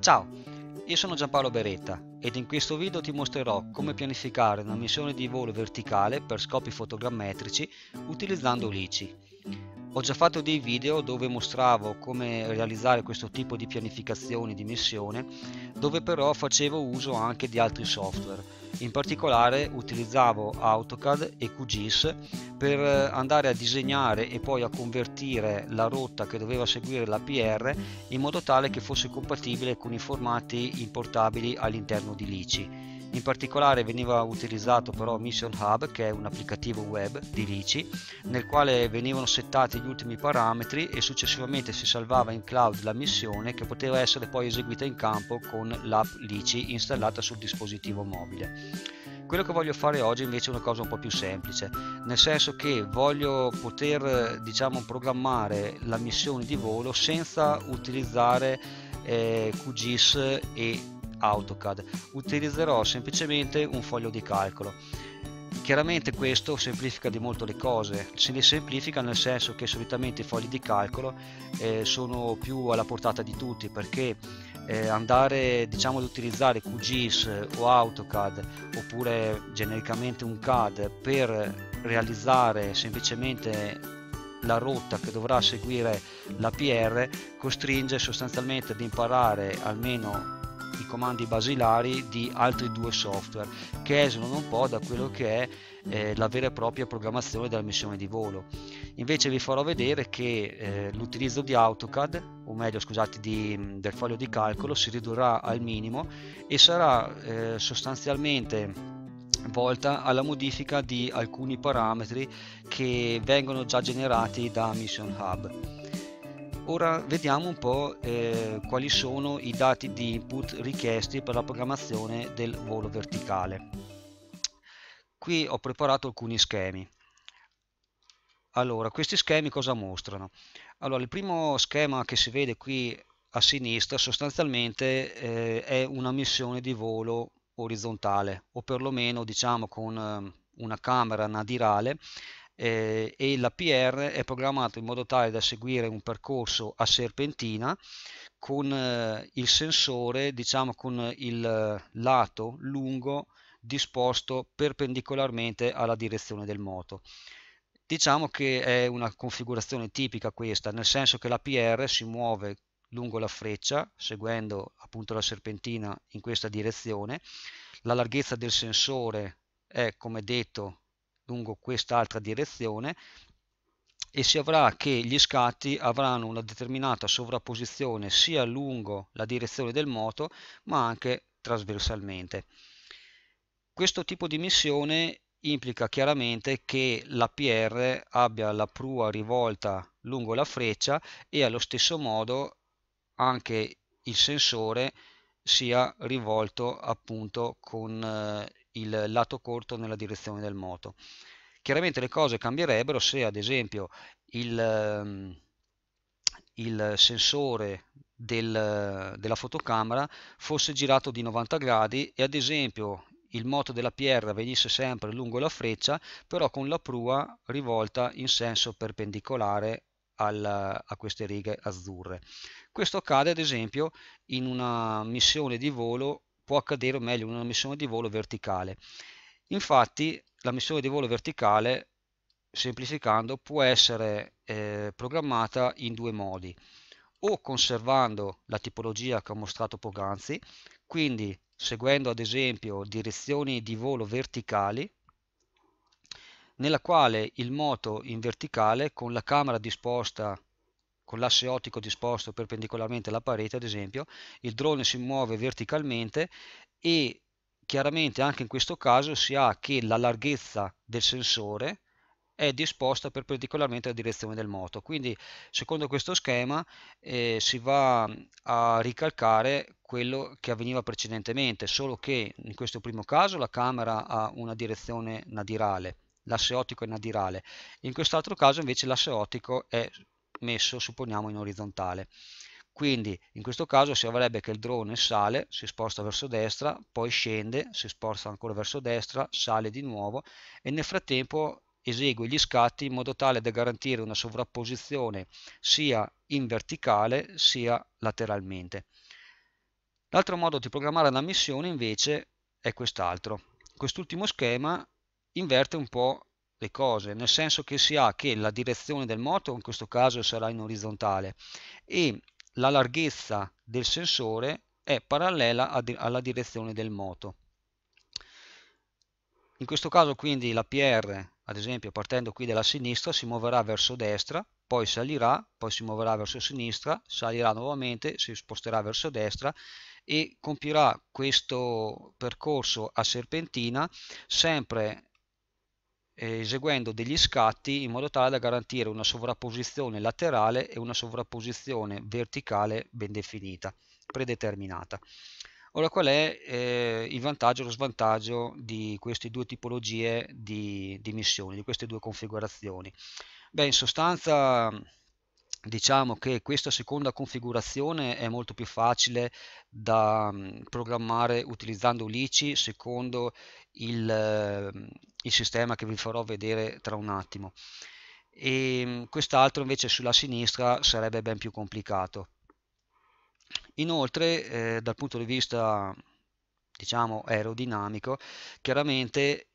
Ciao, io sono Giampaolo Beretta ed in questo video ti mostrerò come pianificare una missione di volo verticale per scopi fotogrammetrici utilizzando l'ICI. Ho già fatto dei video dove mostravo come realizzare questo tipo di pianificazione di missione, dove però facevo uso anche di altri software. In particolare utilizzavo AutoCAD e QGIS per eh, andare a disegnare e poi a convertire la rotta che doveva seguire l'APR in modo tale che fosse compatibile con i formati importabili all'interno di Lici. In particolare veniva utilizzato però Mission Hub, che è un applicativo web di Lici, nel quale venivano settati gli ultimi parametri e successivamente si salvava in cloud la missione che poteva essere poi eseguita in campo con l'app Lici installata sul dispositivo mobile. Quello che voglio fare oggi invece è una cosa un po' più semplice, nel senso che voglio poter diciamo, programmare la missione di volo senza utilizzare eh, QGIS e AutoCAD, utilizzerò semplicemente un foglio di calcolo. Chiaramente questo semplifica di molto le cose, se le semplifica nel senso che solitamente i fogli di calcolo eh, sono più alla portata di tutti perché eh, andare diciamo, ad utilizzare QGIS o AutoCAD oppure genericamente un CAD per realizzare semplicemente la rotta che dovrà seguire l'APR costringe sostanzialmente ad imparare almeno i comandi basilari di altri due software che esulano un po' da quello che è eh, la vera e propria programmazione della missione di volo. Invece vi farò vedere che eh, l'utilizzo di AutoCAD, o meglio scusate, di, del foglio di calcolo si ridurrà al minimo e sarà eh, sostanzialmente volta alla modifica di alcuni parametri che vengono già generati da Mission Hub. Ora vediamo un po' eh, quali sono i dati di input richiesti per la programmazione del volo verticale. Qui ho preparato alcuni schemi. Allora, questi schemi cosa mostrano? Allora, il primo schema che si vede qui a sinistra sostanzialmente eh, è una missione di volo orizzontale o perlomeno diciamo con eh, una camera nadirale eh, e l'APR è programmato in modo tale da seguire un percorso a serpentina con eh, il sensore, diciamo con il lato lungo disposto perpendicolarmente alla direzione del moto. Diciamo che è una configurazione tipica questa, nel senso che l'APR si muove lungo la freccia, seguendo appunto la serpentina in questa direzione, la larghezza del sensore è come detto lungo quest'altra direzione e si avrà che gli scatti avranno una determinata sovrapposizione sia lungo la direzione del moto ma anche trasversalmente. Questo tipo di missione implica chiaramente che l'APR abbia la prua rivolta lungo la freccia e allo stesso modo anche il sensore sia rivolto appunto con eh, il lato corto nella direzione del moto. Chiaramente le cose cambierebbero se ad esempio il, ehm, il sensore del, della fotocamera fosse girato di 90 gradi e ad esempio il moto della PR venisse sempre lungo la freccia però con la prua rivolta in senso perpendicolare alla, a queste righe azzurre. Questo accade ad esempio in una missione di volo può accadere, o meglio, una missione di volo verticale. Infatti, la missione di volo verticale, semplificando, può essere eh, programmata in due modi, o conservando la tipologia che ho mostrato poc'anzi, quindi seguendo ad esempio direzioni di volo verticali, nella quale il moto in verticale con la camera disposta con l'asse ottico disposto perpendicolarmente alla parete, ad esempio, il drone si muove verticalmente e chiaramente anche in questo caso si ha che la larghezza del sensore è disposta perpendicolarmente alla direzione del moto. Quindi secondo questo schema eh, si va mm, a ricalcare quello che avveniva precedentemente, solo che in questo primo caso la camera ha una direzione nadirale, l'asse ottico è nadirale, in quest'altro caso invece l'asse ottico è messo, supponiamo, in orizzontale. Quindi in questo caso si avrebbe che il drone sale, si sposta verso destra, poi scende, si sposta ancora verso destra, sale di nuovo e nel frattempo esegue gli scatti in modo tale da garantire una sovrapposizione sia in verticale sia lateralmente. L'altro modo di programmare la missione invece è quest'altro. Quest'ultimo schema inverte un po' le cose, nel senso che si ha che la direzione del moto, in questo caso sarà in orizzontale, e la larghezza del sensore è parallela alla direzione del moto. In questo caso quindi la PR, ad esempio partendo qui dalla sinistra, si muoverà verso destra, poi salirà, poi si muoverà verso sinistra, salirà nuovamente, si sposterà verso destra e compirà questo percorso a serpentina sempre eh, eseguendo degli scatti in modo tale da garantire una sovrapposizione laterale e una sovrapposizione verticale ben definita, predeterminata. Ora qual è eh, il vantaggio e lo svantaggio di queste due tipologie di, di missioni, di queste due configurazioni? Beh, in sostanza diciamo che questa seconda configurazione è molto più facile da mm, programmare utilizzando l'ICI secondo il, il sistema che vi farò vedere tra un attimo e ehm, quest'altro invece sulla sinistra sarebbe ben più complicato inoltre eh, dal punto di vista diciamo aerodinamico chiaramente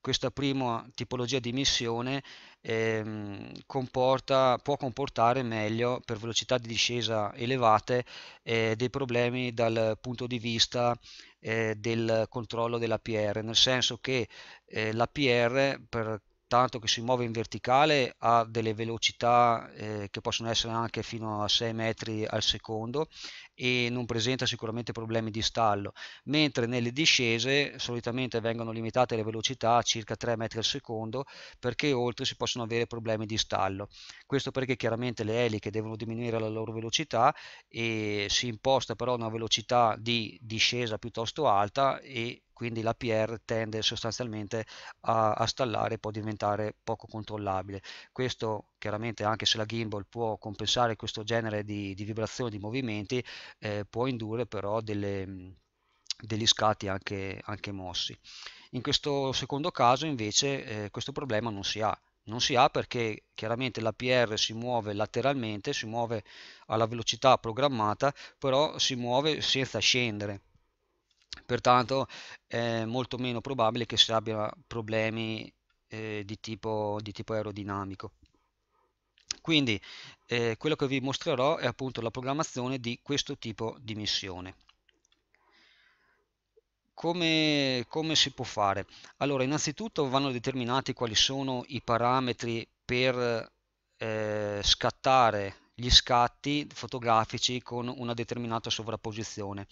questa prima tipologia di missione ehm, comporta, può comportare meglio per velocità di discesa elevate eh, dei problemi dal punto di vista eh, del controllo dell'APR, nel senso che eh, l'APR per tanto che si muove in verticale ha delle velocità eh, che possono essere anche fino a 6 metri al secondo e non presenta sicuramente problemi di stallo mentre nelle discese solitamente vengono limitate le velocità a circa 3 metri al secondo perché oltre si possono avere problemi di stallo questo perché chiaramente le eliche devono diminuire la loro velocità e si imposta però una velocità di discesa piuttosto alta e quindi la PR tende sostanzialmente a, a stallare e può diventare poco controllabile. Questo chiaramente anche se la gimbal può compensare questo genere di, di vibrazioni, di movimenti, eh, può indurre però delle, mm, degli scatti anche, anche, mossi. In questo secondo caso invece eh, questo problema non si ha. Non si ha perché chiaramente la PR si muove lateralmente, si muove alla velocità programmata, però si muove senza scendere pertanto è molto meno probabile che si abbia problemi eh, di, tipo, di, tipo, aerodinamico. Quindi eh, quello che vi mostrerò è appunto la programmazione di questo tipo di missione. Come, come si può fare? Allora, innanzitutto vanno determinati quali sono i parametri per eh, scattare gli scatti fotografici con una determinata sovrapposizione.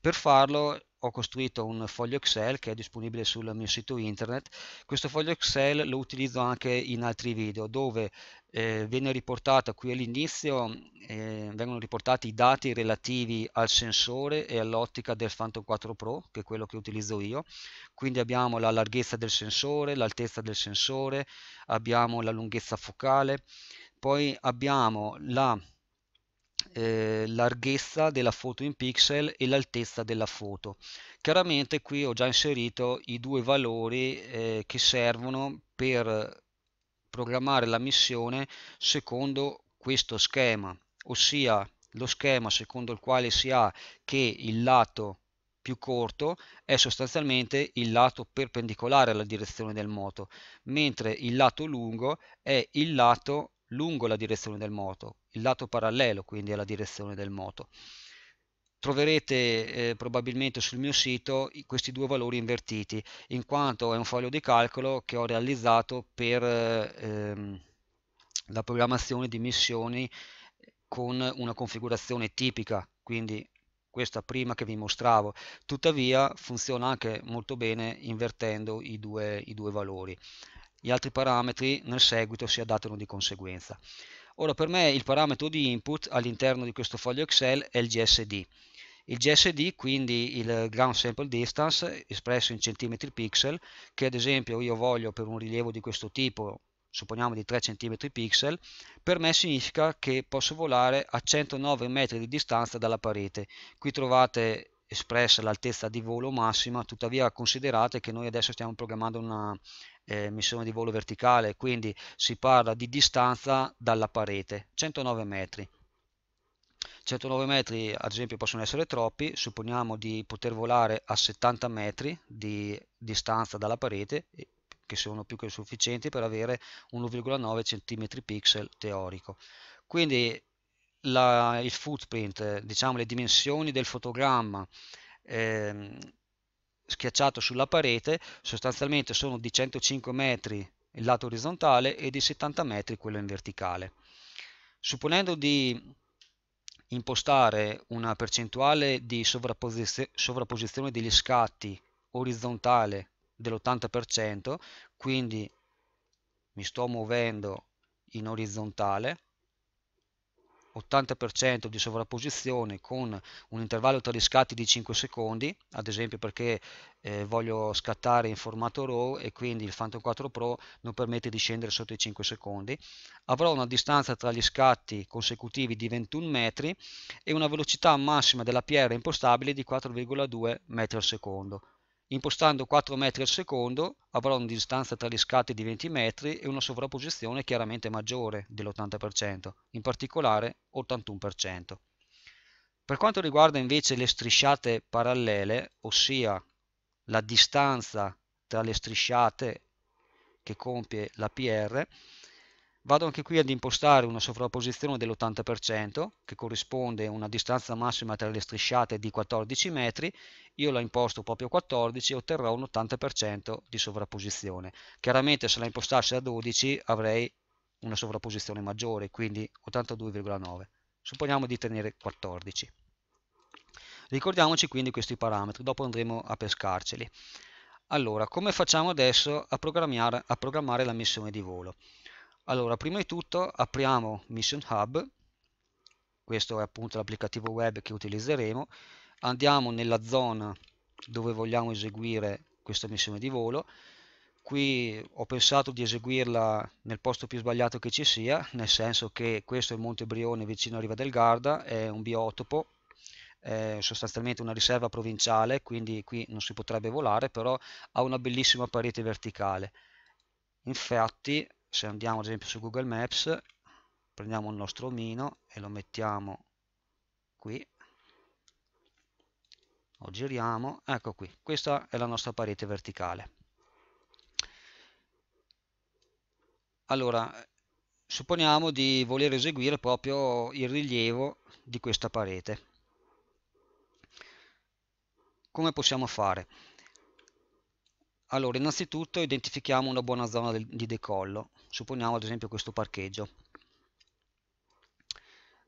Per farlo ho costruito un foglio Excel che è disponibile sul mio sito internet. Questo foglio Excel lo utilizzo anche in altri video dove eh, viene riportato qui all'inizio, eh, vengono riportati i dati relativi al sensore e all'ottica del Phantom 4 Pro, che è quello che utilizzo io. Quindi abbiamo la larghezza del sensore, l'altezza del sensore, abbiamo la lunghezza focale, poi abbiamo la eh, larghezza della foto in pixel e l'altezza della foto. Chiaramente qui ho già inserito i due valori eh, che servono per programmare la missione secondo questo schema, ossia lo schema secondo il quale si ha che il lato più corto è sostanzialmente il lato perpendicolare alla direzione del moto, mentre il lato lungo è il lato lungo la direzione del moto, il lato parallelo quindi alla direzione del moto. Troverete eh, probabilmente sul mio sito questi due valori invertiti, in quanto è un foglio di calcolo che ho realizzato per ehm, la programmazione di missioni con una configurazione tipica, quindi questa prima che vi mostravo. Tuttavia funziona anche molto bene invertendo i due, i due valori gli altri parametri nel seguito si adattano di conseguenza. Ora per me il parametro di input all'interno di questo foglio Excel è il GSD. Il GSD quindi il Ground Sample Distance espresso in centimetri pixel che ad esempio io voglio per un rilievo di questo tipo supponiamo di 3 cm pixel, per me significa che posso volare a 109 metri di distanza dalla parete. Qui trovate espressa l'altezza di volo massima, tuttavia considerate che noi adesso stiamo programmando una, eh, missione di volo verticale, quindi si parla di distanza dalla parete, 109 metri. 109 metri ad esempio possono essere troppi, supponiamo di poter volare a 70 metri di distanza dalla parete, che sono più che sufficienti per avere 1,9 cm pixel teorico. Quindi la, il footprint, diciamo le dimensioni del fotogramma, ehm, schiacciato sulla parete, sostanzialmente sono di 105 metri il lato orizzontale e di 70 metri quello in verticale. Supponendo di impostare una percentuale di sovrapposiz sovrapposizione degli scatti orizzontale dell'80%, quindi mi sto muovendo in orizzontale, 80% di sovrapposizione con un intervallo tra gli scatti di 5 secondi, ad esempio perché eh, voglio scattare in formato RAW e quindi il Phantom 4 Pro non permette di scendere sotto i 5 secondi, avrò una distanza tra gli scatti consecutivi di 21 metri e una velocità massima della PR impostabile di 4,2 metri al secondo impostando 4 metri al secondo avrà una distanza tra gli scatti di 20 metri e una sovrapposizione chiaramente maggiore dell'80%, in particolare 81%. Per quanto riguarda invece le strisciate parallele, ossia la distanza tra le strisciate che compie la PR, Vado anche qui ad impostare una sovrapposizione dell'80% che corrisponde a una distanza massima tra le strisciate di 14 metri, io la imposto proprio a 14 e otterrò un 80% di sovrapposizione. Chiaramente se la impostassi a 12 avrei una sovrapposizione maggiore, quindi 82,9. Supponiamo di tenere 14. Ricordiamoci quindi questi parametri, dopo andremo a pescarceli. Allora, come facciamo adesso a programmare, a programmare la missione di volo? Allora, prima di tutto apriamo Mission Hub, questo è appunto l'applicativo web che utilizzeremo, andiamo nella zona dove vogliamo eseguire questa missione di volo, qui ho pensato di eseguirla nel posto più sbagliato che ci sia, nel senso che questo è il Monte Brione vicino a Riva del Garda, è un biotopo, è sostanzialmente una riserva provinciale, quindi qui non si potrebbe volare, però ha una bellissima parete verticale. Infatti se andiamo ad esempio su Google Maps prendiamo il nostro omino e lo mettiamo qui lo giriamo, ecco qui, questa è la nostra parete verticale allora supponiamo di voler eseguire proprio il rilievo di questa parete come possiamo fare? Allora, innanzitutto identifichiamo una buona zona di decollo, supponiamo ad esempio questo parcheggio.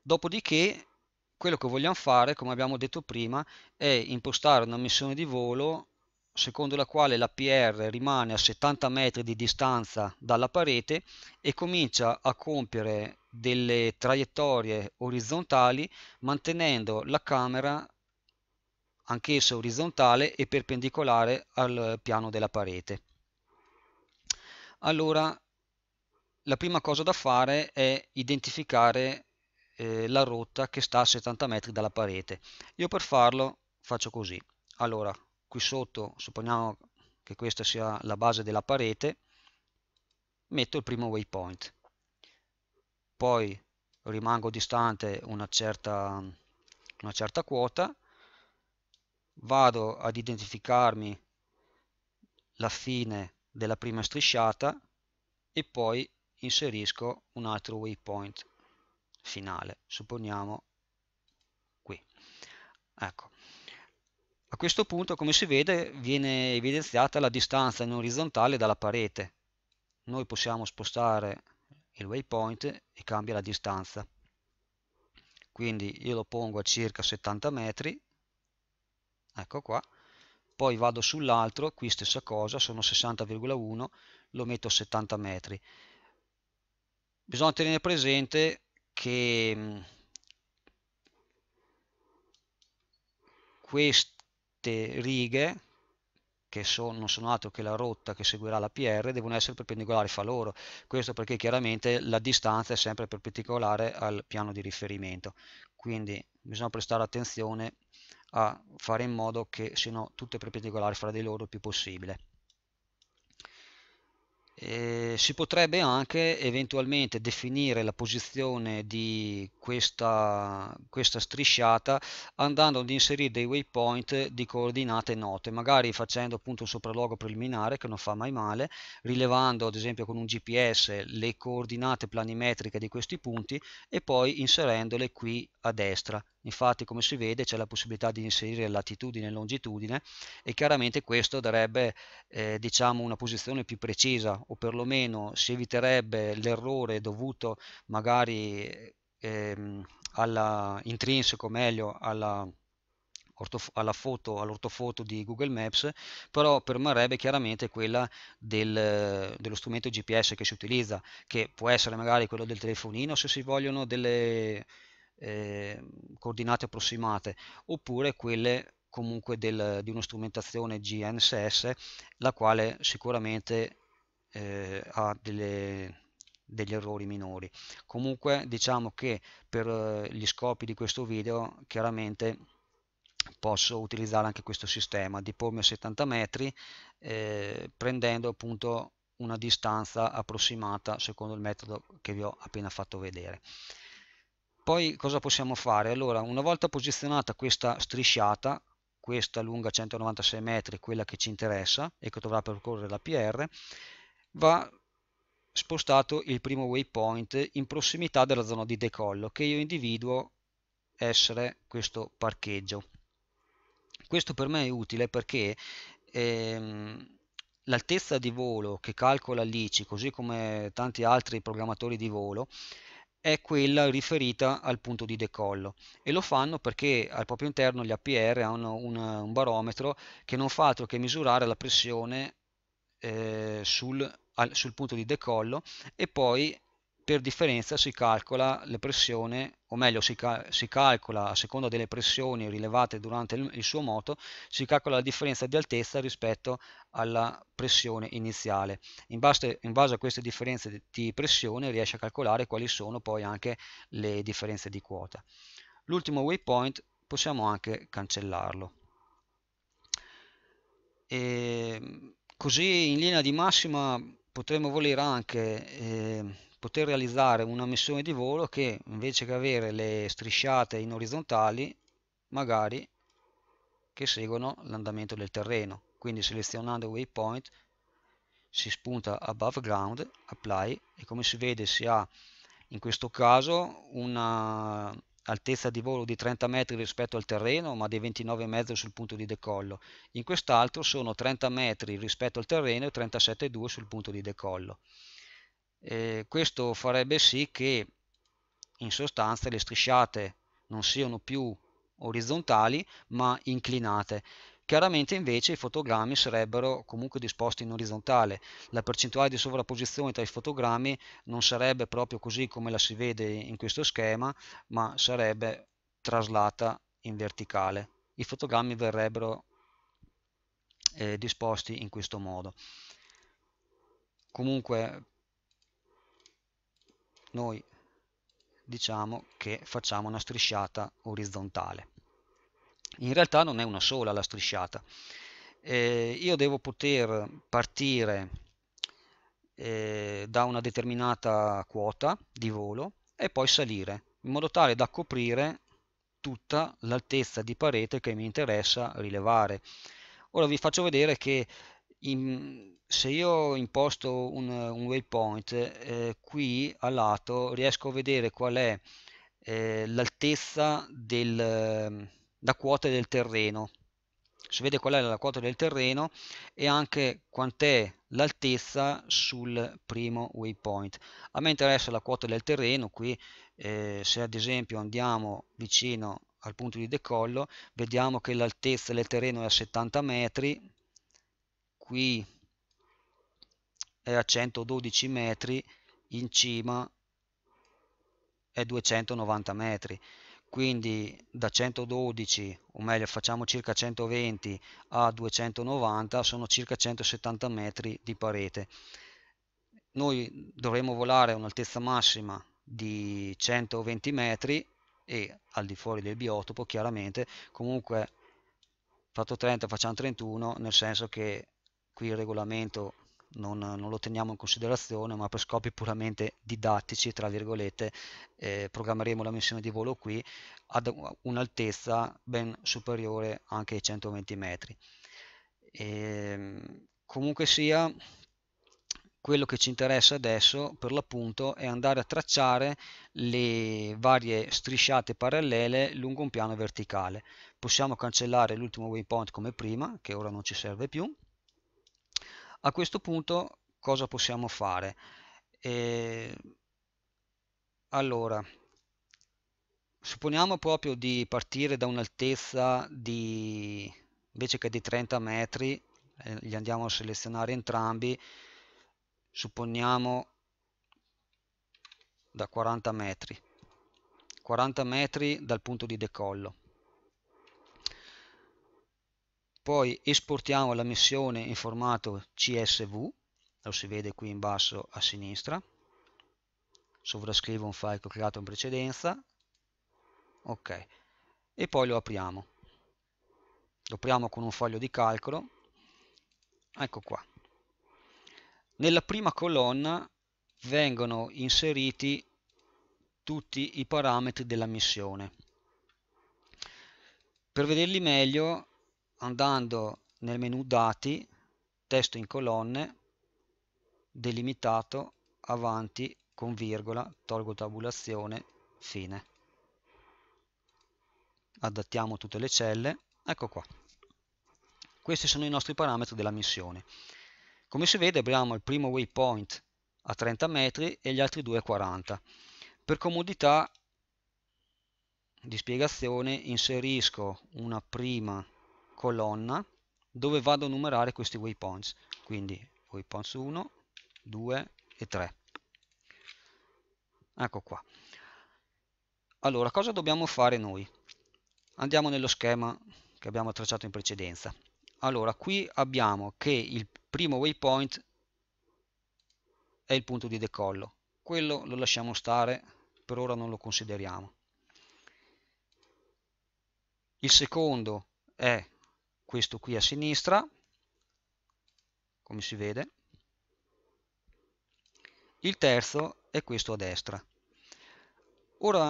Dopodiché, quello che vogliamo fare, come abbiamo detto prima, è impostare una missione di volo secondo la quale la PR rimane a 70 metri di distanza dalla parete e comincia a compiere delle traiettorie orizzontali mantenendo la camera anch'esso orizzontale e perpendicolare al piano della parete. Allora, la prima cosa da fare è identificare eh, la rotta che sta a 70 metri dalla parete. Io per farlo faccio così. Allora, qui sotto, supponiamo che questa sia la base della parete, metto il primo waypoint. Poi rimango distante una certa, una certa quota vado ad identificarmi la fine della prima strisciata e poi inserisco un altro waypoint finale, supponiamo qui. Ecco. A questo punto, come si vede, viene evidenziata la distanza in orizzontale dalla parete. Noi possiamo spostare il waypoint e cambia la distanza. Quindi io lo pongo a circa 70 metri ecco qua, poi vado sull'altro, qui stessa cosa, sono 60,1, lo metto a 70 metri. Bisogna tenere presente che mm, queste righe, che sono, non sono altro che la rotta che seguirà la PR, devono essere perpendicolari fra loro. Questo perché chiaramente la distanza è sempre perpendicolare al piano di riferimento. Quindi bisogna prestare attenzione a fare in modo che siano tutte perpendicolari fra di loro il più possibile. E si potrebbe anche eventualmente definire la posizione di questa, questa strisciata andando ad inserire dei waypoint di coordinate note, magari facendo appunto un sopralluogo preliminare che non fa mai male, rilevando ad esempio con un GPS le coordinate planimetriche di questi punti e poi inserendole qui a destra. Infatti come si vede c'è la possibilità di inserire latitudine e longitudine e chiaramente questo darebbe eh, diciamo una posizione più precisa o perlomeno si eviterebbe l'errore dovuto magari ehm, alla, intrinseco meglio alla, alla foto, all'ortofoto di Google Maps, però permarrebbe chiaramente quella del, dello strumento GPS che si utilizza, che può essere magari quello del telefonino se si vogliono delle eh, coordinate approssimate, oppure quelle comunque del, di una strumentazione GNSS, la quale sicuramente eh, ha delle degli errori minori comunque diciamo che per eh, gli scopi di questo video chiaramente posso utilizzare anche questo sistema di pormi a 70 metri eh, prendendo appunto una distanza approssimata secondo il metodo che vi ho appena fatto vedere poi cosa possiamo fare allora una volta posizionata questa strisciata questa lunga 196 metri quella che ci interessa e che dovrà percorrere la PR va spostato il primo waypoint in prossimità della zona di decollo che io individuo essere questo parcheggio. Questo per me è utile perché ehm, l'altezza di volo che calcola l'ICI, così come tanti altri programmatori di volo, è quella riferita al punto di decollo e lo fanno perché al proprio interno gli APR hanno un, un barometro che non fa altro che misurare la pressione eh, sul, al, sul punto di decollo e poi per differenza si calcola le pressione, o meglio si, cal si calcola a seconda delle pressioni rilevate durante il, il, suo moto, si calcola la differenza di altezza rispetto alla pressione iniziale. In base, in base a queste differenze di, di pressione riesce a calcolare quali sono poi anche le differenze di quota. L'ultimo waypoint possiamo anche cancellarlo. E ehm, così in linea di massima potremmo voler anche eh, poter realizzare una missione di volo che invece che avere le strisciate in orizzontali magari che seguono l'andamento del terreno quindi selezionando waypoint si spunta above ground apply e come si vede si ha in questo caso una altezza di volo di 30 metri rispetto al terreno ma dei 29,5 sul punto di decollo, in quest'altro sono 30 metri rispetto al terreno e 37,2 sul punto di decollo. Eh, questo farebbe sì che in sostanza le strisciate non siano più orizzontali ma inclinate Chiaramente invece i fotogrammi sarebbero comunque disposti in orizzontale, la percentuale di sovrapposizione tra i fotogrammi non sarebbe proprio così come la si vede in questo schema, ma sarebbe traslata in verticale. I fotogrammi verrebbero eh, disposti in questo modo. Comunque noi diciamo che facciamo una strisciata orizzontale in realtà non è una sola la strisciata eh, io devo poter partire eh, da una determinata quota di volo e poi salire in modo tale da coprire tutta l'altezza di parete che mi interessa rilevare ora vi faccio vedere che in, se io imposto un, un waypoint eh, qui a lato riesco a vedere qual è eh, l'altezza del da quote del terreno si vede qual è la quota del terreno e anche quant'è l'altezza sul primo waypoint. A me interessa la quota del terreno, qui eh, se ad esempio andiamo vicino al punto di decollo, vediamo che l'altezza del terreno è a 70 metri, qui è a 112 metri, in cima è 290 metri quindi da 112 o meglio facciamo circa 120 a 290 sono circa 170 metri di parete noi dovremo volare a un'altezza massima di 120 metri e al di fuori del biotopo chiaramente comunque fatto 30 facciamo 31 nel senso che qui il regolamento non, non, lo teniamo in considerazione, ma per scopi puramente didattici, tra virgolette, eh, programmeremo la missione di volo qui ad un'altezza ben superiore anche ai 120 metri. E, ehm, comunque sia, quello che ci interessa adesso per l'appunto è andare a tracciare le varie strisciate parallele lungo un piano verticale. Possiamo cancellare l'ultimo waypoint come prima, che ora non ci serve più, a questo punto cosa possiamo fare? Eh, allora, supponiamo proprio di partire da un'altezza di, invece che di 30 metri, eh, li andiamo a selezionare entrambi, supponiamo da 40 metri, 40 metri dal punto di decollo poi esportiamo la missione in formato CSV, lo si vede qui in basso a sinistra, sovrascrivo un file che ho creato in precedenza, ok, e poi lo apriamo, lo apriamo con un foglio di calcolo, ecco qua. Nella prima colonna vengono inseriti tutti i parametri della missione. Per vederli meglio andando nel menu dati, testo in colonne, delimitato, avanti, con virgola, tolgo tabulazione, fine. Adattiamo tutte le celle, ecco qua. Questi sono i nostri parametri della missione. Come si vede abbiamo il primo waypoint a 30 metri e gli altri due a 40. Per comodità di spiegazione inserisco una prima colonna dove vado a numerare questi waypoints, quindi waypoints 1, 2 e 3. Ecco qua. Allora, cosa dobbiamo fare noi? Andiamo nello schema che abbiamo tracciato in precedenza. Allora, qui abbiamo che il primo waypoint è il punto di decollo. Quello lo lasciamo stare, per ora non lo consideriamo. Il secondo è questo qui a sinistra, come si vede, il terzo è questo a destra. Ora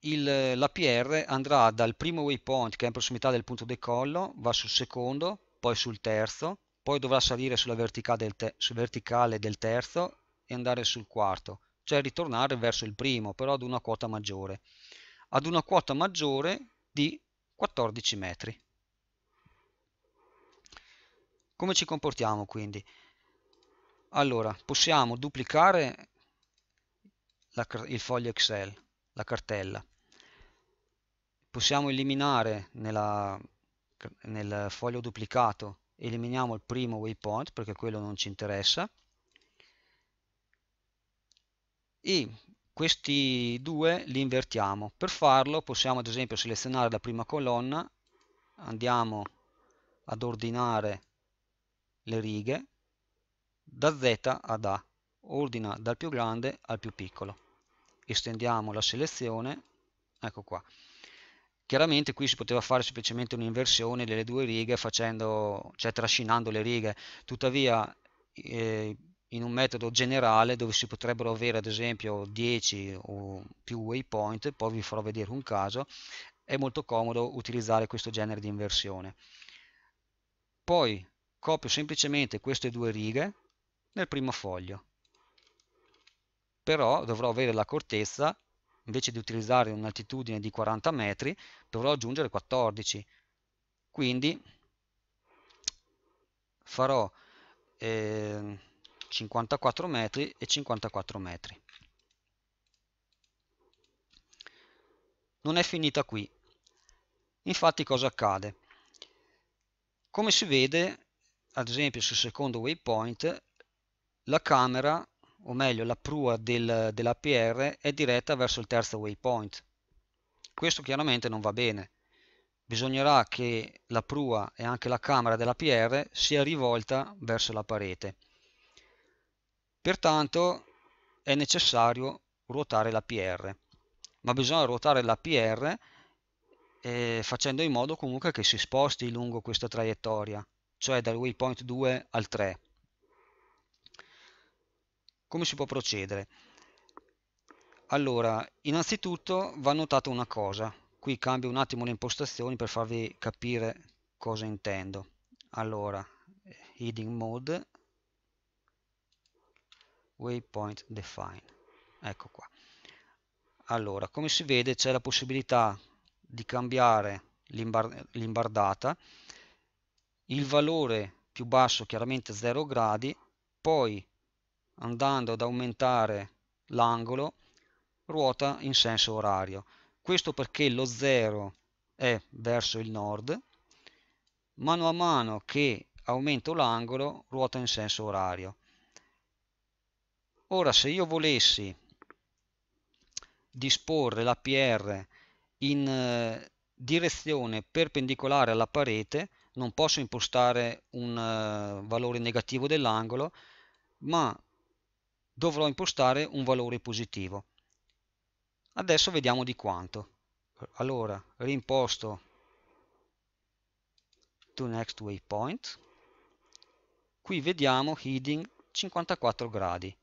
l'APR andrà dal primo waypoint che è in prossimità del punto decollo, va sul secondo, poi sul terzo, poi dovrà salire sulla verticale del, verticale del terzo e andare sul quarto, cioè ritornare verso il primo, però ad una quota maggiore, ad una quota maggiore di 14 metri. Come ci comportiamo quindi? Allora, possiamo duplicare la, il foglio Excel, la cartella. Possiamo eliminare nella, nel foglio duplicato, eliminiamo il primo waypoint perché quello non ci interessa. E questi due li invertiamo. Per farlo possiamo ad esempio selezionare la prima colonna, andiamo ad ordinare le righe da Z ad A, ordina dal più grande al più piccolo. Estendiamo la selezione, ecco qua. Chiaramente qui si poteva fare semplicemente un'inversione delle due righe facendo, cioè trascinando le righe, tuttavia eh, in un metodo generale dove si potrebbero avere ad esempio 10 o più waypoint, poi vi farò vedere un caso, è molto comodo utilizzare questo genere di inversione. Poi copio semplicemente queste due righe nel primo foglio. Però dovrò avere l'accortezza, invece di utilizzare un'altitudine di 40 metri, dovrò aggiungere 14. Quindi farò eh, 54 metri e 54 metri. Non è finita qui. Infatti cosa accade? Come si vede ad esempio sul secondo waypoint la camera o meglio la prua del, dell'APR è diretta verso il terzo waypoint questo chiaramente non va bene bisognerà che la prua e anche la camera dell'APR sia rivolta verso la parete pertanto è necessario ruotare l'APR ma bisogna ruotare l'APR eh, facendo in modo comunque che si sposti lungo questa traiettoria cioè dal waypoint 2 al 3. Come si può procedere? Allora, innanzitutto va notata una cosa, qui cambio un attimo le impostazioni per farvi capire cosa intendo. Allora, heading mode, waypoint define, ecco qua. Allora, come si vede c'è la possibilità di cambiare l'imbardata il valore più basso chiaramente 0 gradi, poi andando ad aumentare l'angolo ruota in senso orario. Questo perché lo 0 è verso il nord, mano a mano che aumento l'angolo ruota in senso orario. Ora se io volessi disporre la PR in eh, direzione perpendicolare alla parete, non posso impostare un uh, valore negativo dell'angolo ma dovrò impostare un valore positivo adesso vediamo di quanto allora rimposto to next waypoint qui vediamo heading 54 gradi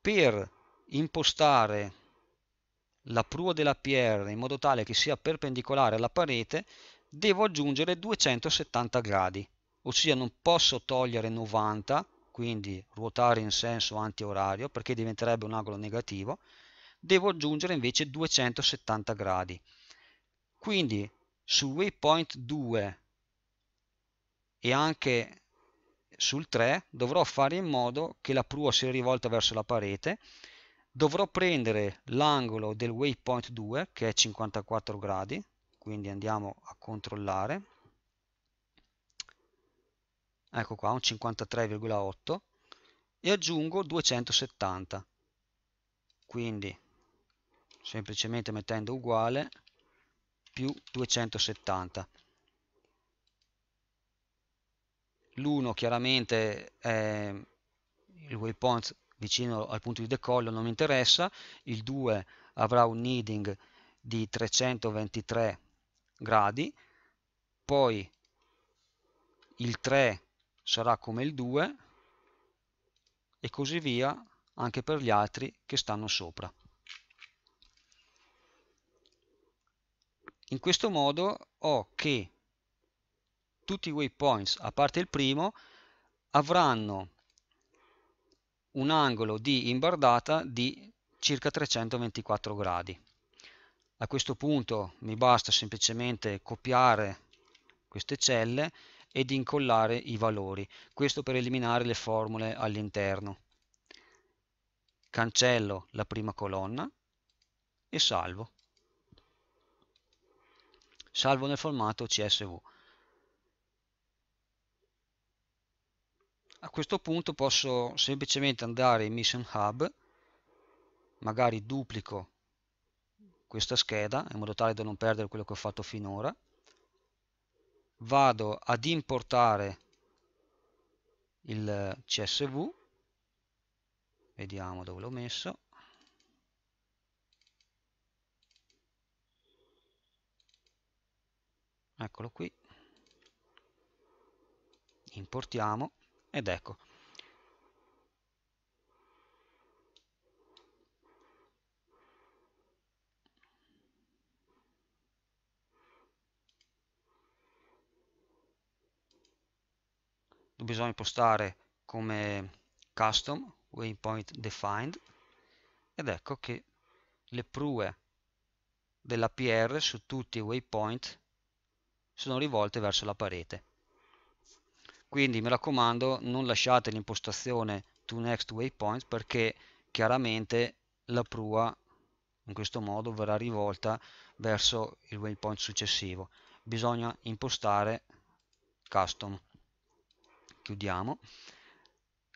per impostare la prua della PR in modo tale che sia perpendicolare alla parete devo aggiungere 270 gradi, ossia non posso togliere 90, quindi ruotare in senso antiorario perché diventerebbe un angolo negativo, devo aggiungere invece 270 gradi. Quindi sul waypoint 2 e anche sul 3 dovrò fare in modo che la prua sia rivolta verso la parete, dovrò prendere l'angolo del waypoint 2 che è 54 gradi, quindi andiamo a controllare ecco qua un 53,8 e aggiungo 270 quindi semplicemente mettendo uguale più 270 l'1 chiaramente è il waypoint vicino al punto di decollo non mi interessa il 2 avrà un needing di 323 gradi, poi il 3 sarà come il 2 e così via anche per gli altri che stanno sopra. In questo modo ho che tutti i waypoints, a parte il primo, avranno un angolo di imbardata di circa 324 gradi a questo punto mi basta semplicemente copiare queste celle ed incollare i valori questo per eliminare le formule all'interno cancello la prima colonna e salvo salvo nel formato csv a questo punto posso semplicemente andare in mission hub magari duplico questa scheda in modo tale da non perdere quello che ho fatto finora vado ad importare il csv vediamo dove l'ho messo eccolo qui importiamo ed ecco bisogna impostare come custom waypoint defined ed ecco che le prue dell'APR su tutti i waypoint sono rivolte verso la parete quindi mi raccomando non lasciate l'impostazione to next waypoint perché chiaramente la prua in questo modo verrà rivolta verso il waypoint successivo bisogna impostare custom chiudiamo,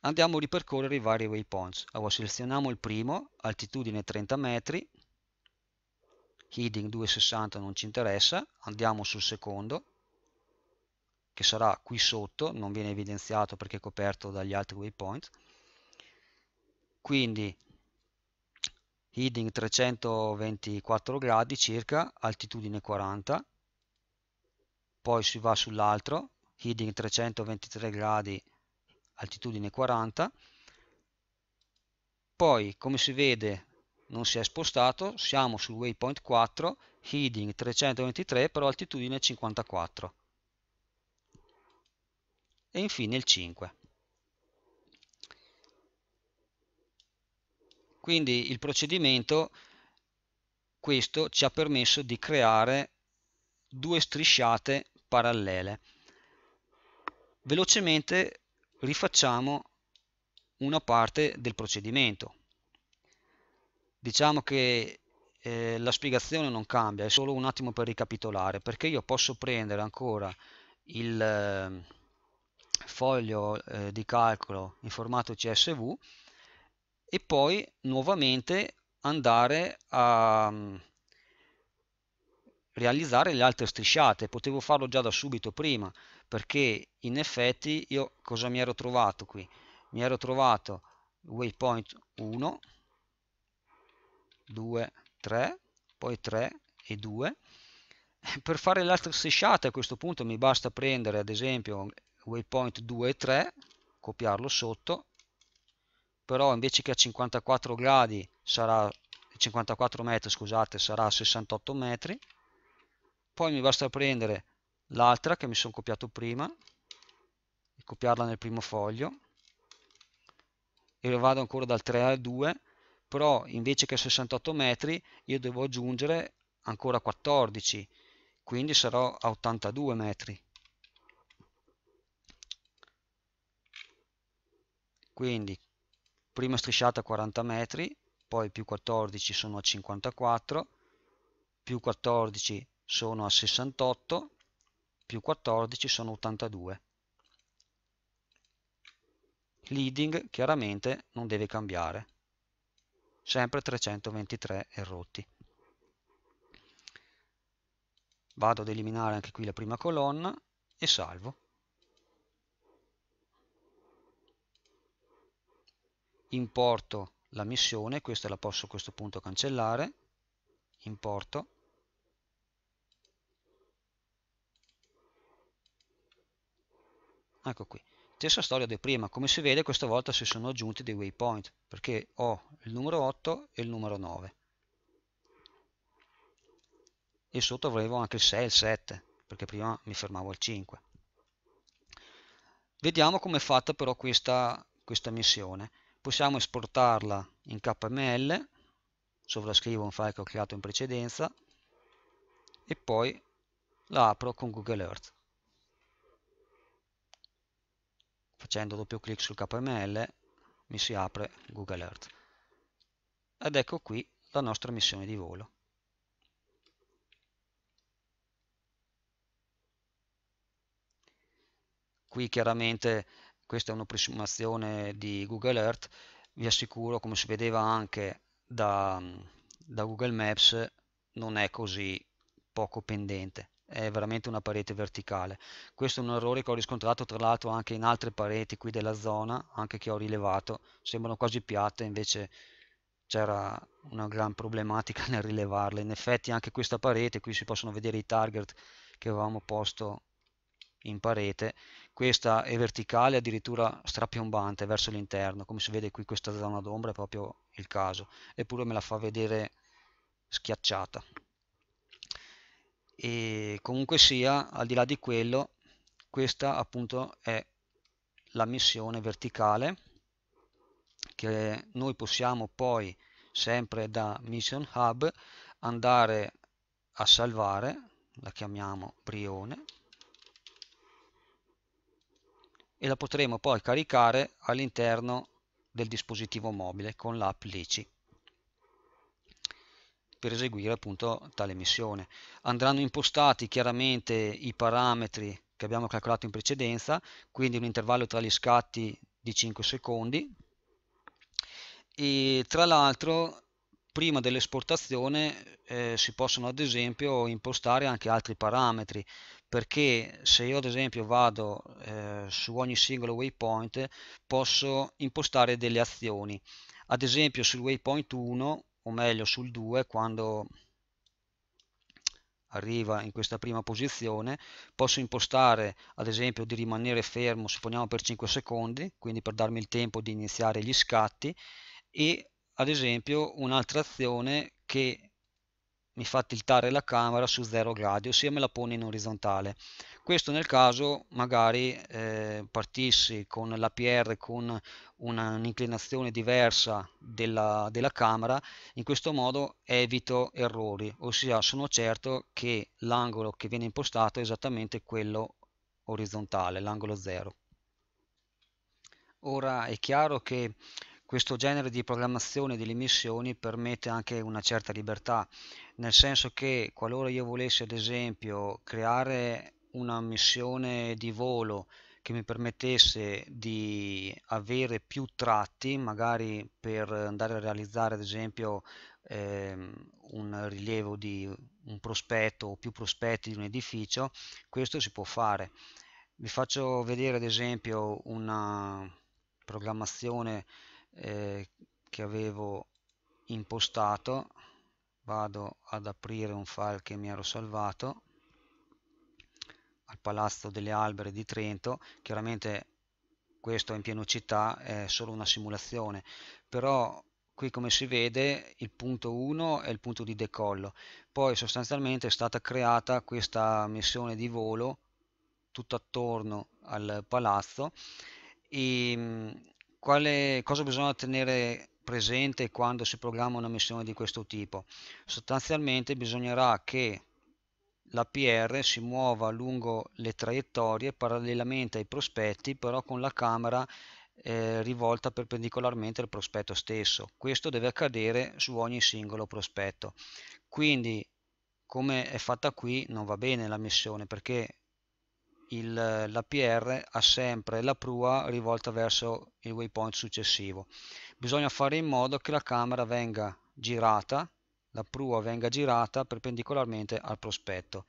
andiamo a ripercorrere i vari waypoints. Allora selezioniamo il primo, altitudine 30 metri, heading 260 non ci interessa, andiamo sul secondo, che sarà qui sotto, non viene evidenziato perché è coperto dagli altri waypoint. Quindi heading 324 gradi circa, altitudine 40, poi si va sull'altro, heading 323 gradi, altitudine 40. Poi, come si vede, non si è spostato, siamo sul waypoint 4, heading 323, però altitudine 54. E infine il 5. Quindi il procedimento, questo ci ha permesso di creare due strisciate parallele velocemente rifacciamo una parte del procedimento diciamo che eh, la spiegazione non cambia è solo un attimo per ricapitolare perché io posso prendere ancora il eh, foglio eh, di calcolo in formato csv e poi nuovamente andare a mm, realizzare le altre strisciate potevo farlo già da subito prima perché in effetti io cosa mi ero trovato qui? Mi ero trovato waypoint 1, 2, 3, poi 3 e 2. Per fare l'altra strisciata a questo punto mi basta prendere ad esempio waypoint 2 e 3, copiarlo sotto, però invece che a 54 gradi sarà 54 metri, scusate, sarà a 68 metri. Poi mi basta prendere l'altra che mi sono copiato prima e copiarla nel primo foglio e vado ancora dal 3 al 2 però invece che 68 metri io devo aggiungere ancora 14 quindi sarò a 82 metri quindi prima strisciata 40 metri poi più 14 sono a 54 più 14 sono a 68 più 14 sono 82. Leading chiaramente non deve cambiare, sempre 323 e rotti. Vado ad eliminare anche qui la prima colonna e salvo. Importo la missione, questa la posso a questo punto cancellare, importo ecco qui stessa storia di prima come si vede questa volta si sono aggiunti dei waypoint perché ho il numero 8 e il numero 9 e sotto avevo anche il 6 e il 7 perché prima mi fermavo al 5 vediamo come è fatta però questa, questa missione possiamo esportarla in kml sovrascrivo un file che ho creato in precedenza e poi la apro con google earth facendo doppio clic sul KML mi si apre Google Earth ed ecco qui la nostra missione di volo qui chiaramente questa è un'approssimazione di Google Earth vi assicuro come si vedeva anche da, da Google Maps non è così poco pendente è veramente una parete verticale. Questo è un errore che ho riscontrato tra l'altro anche in altre pareti qui della zona, anche che ho rilevato, sembrano quasi piatte, invece c'era una gran problematica nel rilevarle. In effetti anche questa parete, qui si possono vedere i target che avevamo posto in parete, questa è verticale addirittura strapiombante verso l'interno, come si vede qui questa zona d'ombra è proprio il caso, eppure me la fa vedere schiacciata e comunque sia al di là di quello questa appunto è la missione verticale che noi possiamo poi sempre da Mission Hub andare a salvare la chiamiamo Brione e la potremo poi caricare all'interno del dispositivo mobile con l'app Lici per eseguire appunto tale missione. Andranno impostati chiaramente i parametri che abbiamo calcolato in precedenza, quindi un intervallo tra gli scatti di 5 secondi e tra l'altro prima dell'esportazione eh, si possono ad esempio impostare anche altri parametri perché se io ad esempio vado eh, su ogni singolo waypoint posso impostare delle azioni ad esempio sul waypoint 1 o meglio sul 2 quando arriva in questa prima posizione posso impostare ad esempio di rimanere fermo supponiamo per 5 secondi quindi per darmi il tempo di iniziare gli scatti e ad esempio un'altra azione che mi fa tiltare la camera su 0 gradi ossia me la pone in orizzontale questo nel caso magari eh, partissi con l'APR con un'inclinazione diversa della, della camera, in questo modo evito errori, ossia sono certo che l'angolo che viene impostato è esattamente quello orizzontale, l'angolo 0. Ora è chiaro che questo genere di programmazione delle missioni permette anche una certa libertà, nel senso che qualora io volessi ad esempio creare una missione di volo che mi permettesse di avere più tratti, magari per andare a realizzare ad esempio ehm, un rilievo di un prospetto o più prospetti di un edificio, questo si può fare. Vi faccio vedere ad esempio una programmazione eh, che avevo impostato, vado ad aprire un file che mi ero salvato al Palazzo delle Albere di Trento, chiaramente questo in pieno città è solo una simulazione, però qui come si vede il punto 1 è il punto di decollo, poi sostanzialmente è stata creata questa missione di volo tutto attorno al palazzo e mm, quale, cosa bisogna tenere presente quando si programma una missione di questo tipo? Sostanzialmente bisognerà che l'APR si muova lungo le traiettorie parallelamente ai prospetti però con la camera eh, rivolta perpendicolarmente al prospetto stesso. Questo deve accadere su ogni singolo prospetto. Quindi come è fatta qui non va bene la missione perché l'APR ha sempre la prua rivolta verso il waypoint successivo. Bisogna fare in modo che la camera venga girata la prua venga girata perpendicolarmente al prospetto.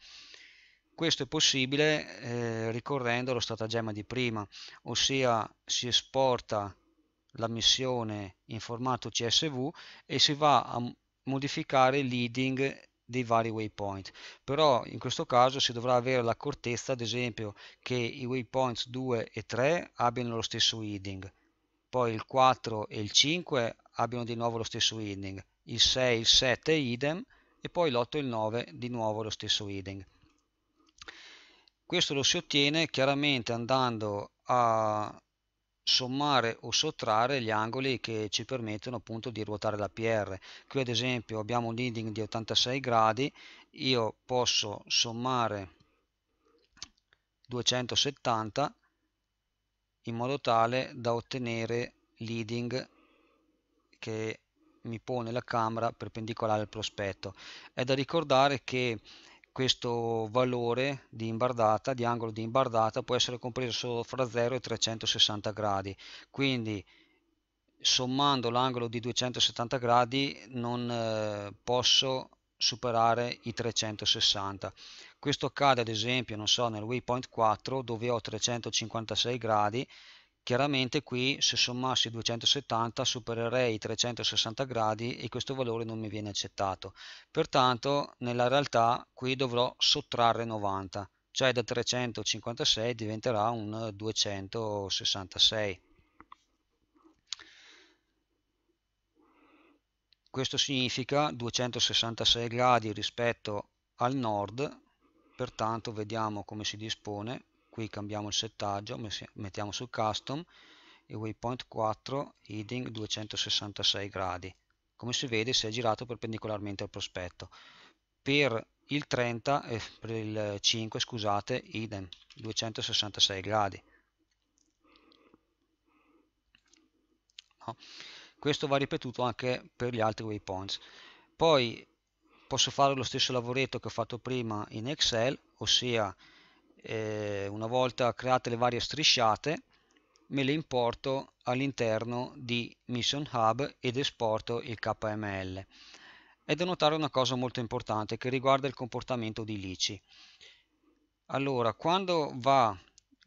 Questo è possibile eh, ricorrendo allo stratagemma di prima, ossia si esporta la missione in formato CSV e si va a modificare il leading dei vari waypoint però in questo caso si dovrà avere l'accortezza ad esempio che i waypoint 2 e 3 abbiano lo stesso leading, poi il 4 e il 5 abbiano di nuovo lo stesso leading, il 6, il 7 idem e poi l'8 e il 9 di nuovo lo stesso idem. Questo lo si ottiene chiaramente andando a sommare o sottrarre gli angoli che ci permettono appunto di ruotare la PR. Qui ad esempio abbiamo un leading di 86 gradi, io posso sommare 270 in modo tale da ottenere leading che mi pone la camera perpendicolare al prospetto. È da ricordare che questo valore di imbardata, di angolo di imbardata, può essere compreso solo fra 0 e 360 gradi, quindi sommando l'angolo di 270 gradi non eh, posso superare i 360. Questo accade ad esempio, non so, nel waypoint 4 dove ho 356 gradi Chiaramente qui se sommassi 270 supererei i 360 gradi e questo valore non mi viene accettato. Pertanto nella realtà qui dovrò sottrarre 90, cioè da 356 diventerà un 266. Questo significa 266 gradi rispetto al nord, pertanto vediamo come si dispone qui cambiamo il settaggio mettiamo su custom e waypoint 4 heading 266 gradi come si vede si è girato perpendicolarmente al prospetto per il 30 e eh, per il 5 scusate idem 266 gradi no? questo va ripetuto anche per gli altri waypoints poi posso fare lo stesso lavoretto che ho fatto prima in Excel ossia eh, una volta create le varie strisciate me le importo all'interno di Mission Hub ed esporto il KML. È da notare una cosa molto importante che riguarda il comportamento di Lici. Allora, quando va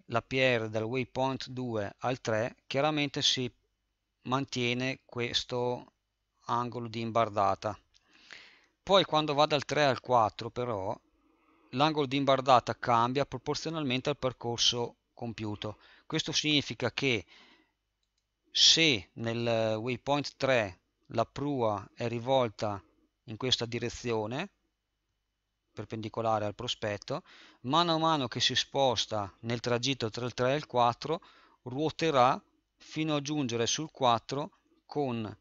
la PR dal waypoint 2 al 3, chiaramente si mantiene questo angolo di imbardata. Poi quando va dal 3 al 4 però l'angolo di imbardata cambia proporzionalmente al percorso compiuto. Questo significa che se nel eh, waypoint 3 la prua è rivolta in questa direzione, perpendicolare al prospetto, mano a mano che si sposta nel tragitto tra il 3 e il 4, ruoterà fino a giungere sul 4 con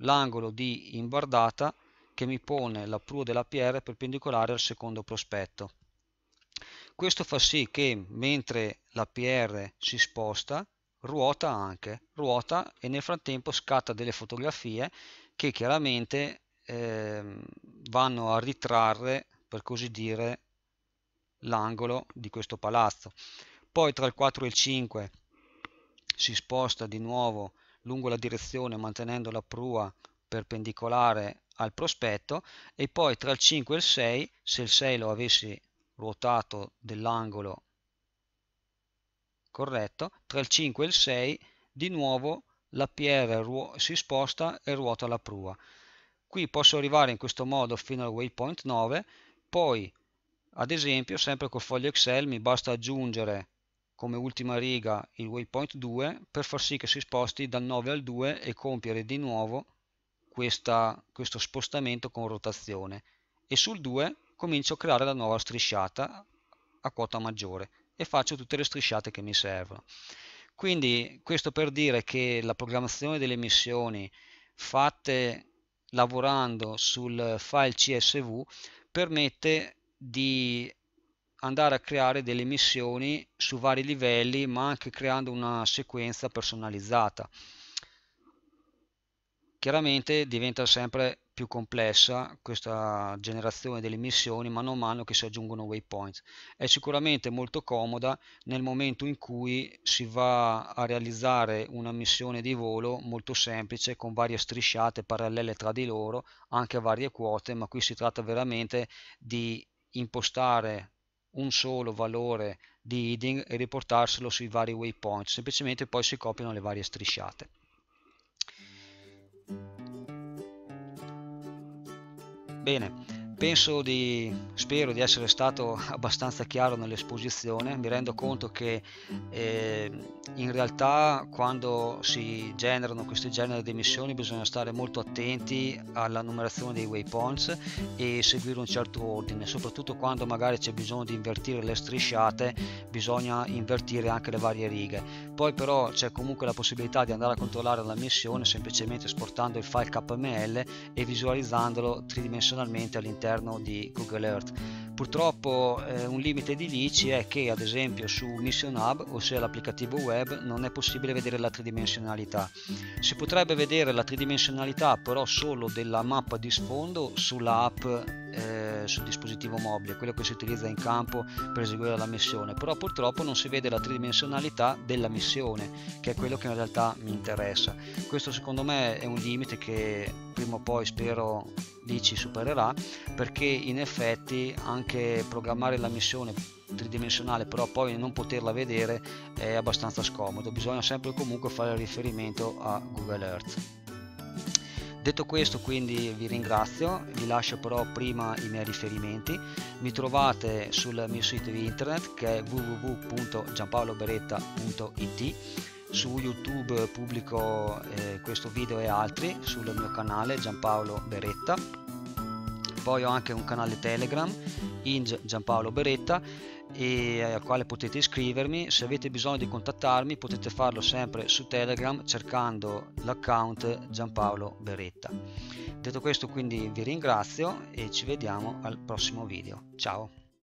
l'angolo di imbardata che mi pone la prua della PR perpendicolare al secondo prospetto. Questo fa sì che mentre la PR si sposta, ruota anche, ruota e nel frattempo scatta delle fotografie che chiaramente eh, vanno a ritrarre, per così dire, l'angolo di questo palazzo. Poi tra il 4 e il 5 si sposta di nuovo lungo la direzione mantenendo la prua perpendicolare al prospetto e poi tra il 5 e il 6, se il 6 lo avessi ruotato dell'angolo corretto, tra il 5 e il 6 di nuovo la PR si sposta e ruota la prua. Qui posso arrivare in questo modo fino al waypoint 9, poi ad esempio sempre col foglio Excel mi basta aggiungere come ultima riga il waypoint 2 per far sì che si sposti dal 9 al 2 e compiere di nuovo questa, questo spostamento con rotazione e sul 2 comincio a creare la nuova strisciata a quota maggiore e faccio tutte le strisciate che mi servono. Quindi questo per dire che la programmazione delle missioni fatte lavorando sul file CSV permette di andare a creare delle missioni su vari livelli ma anche creando una sequenza personalizzata. Chiaramente diventa sempre più complessa questa generazione delle missioni mano a mano che si aggiungono waypoint. È sicuramente molto comoda nel momento in cui si va a realizzare una missione di volo molto semplice con varie strisciate parallele tra di loro, anche a varie quote, ma qui si tratta veramente di impostare un solo valore di heading e riportarselo sui vari waypoint, semplicemente poi si copiano le varie strisciate. Bene, penso di, spero di essere stato abbastanza chiaro nell'esposizione, mi rendo conto che eh, in realtà quando si generano questi generi di missioni bisogna stare molto attenti alla numerazione dei waypoints e seguire un certo ordine, soprattutto quando magari c'è bisogno di invertire le strisciate bisogna invertire anche le varie righe, poi però c'è comunque la possibilità di andare a controllare la missione semplicemente esportando il file KML e visualizzandolo tridimensionalmente all'interno di Google Earth. Purtroppo eh, un limite di Lici è che ad esempio su Mission Hub, ossia l'applicativo web, non è possibile vedere la tridimensionalità. Si potrebbe vedere la tridimensionalità però solo della mappa di sfondo sull'app eh, sul dispositivo mobile, quello che si utilizza in campo per eseguire la missione, però purtroppo non si vede la tridimensionalità della missione, che è quello che in realtà mi interessa. Questo secondo me è un limite che prima o poi spero lì ci supererà, perché in effetti anche programmare la missione tridimensionale però poi non poterla vedere è abbastanza scomodo bisogna sempre comunque fare riferimento a Google Earth Detto questo quindi vi ringrazio, vi lascio però prima i miei riferimenti, mi trovate sul mio sito internet che è www.giampaoloberetta.it su YouTube pubblico eh, questo video e altri sul mio canale Giampaolo Beretta. Poi ho anche un canale Telegram, Inge Giampaolo Beretta e al quale potete iscrivermi. Se avete bisogno di contattarmi potete farlo sempre su Telegram cercando l'account Giampaolo Beretta. Detto questo quindi vi ringrazio e ci vediamo al prossimo video. Ciao!